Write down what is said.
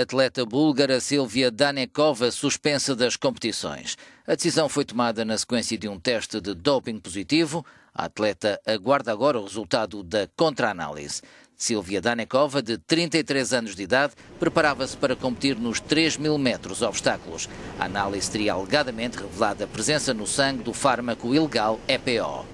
atleta búlgara Silvia Danekova suspensa das competições. A decisão foi tomada na sequência de um teste de doping positivo. A atleta aguarda agora o resultado da contra-análise. Silvia Danekova, de 33 anos de idade, preparava-se para competir nos 3 mil metros obstáculos. A análise teria alegadamente revelado a presença no sangue do fármaco ilegal EPO.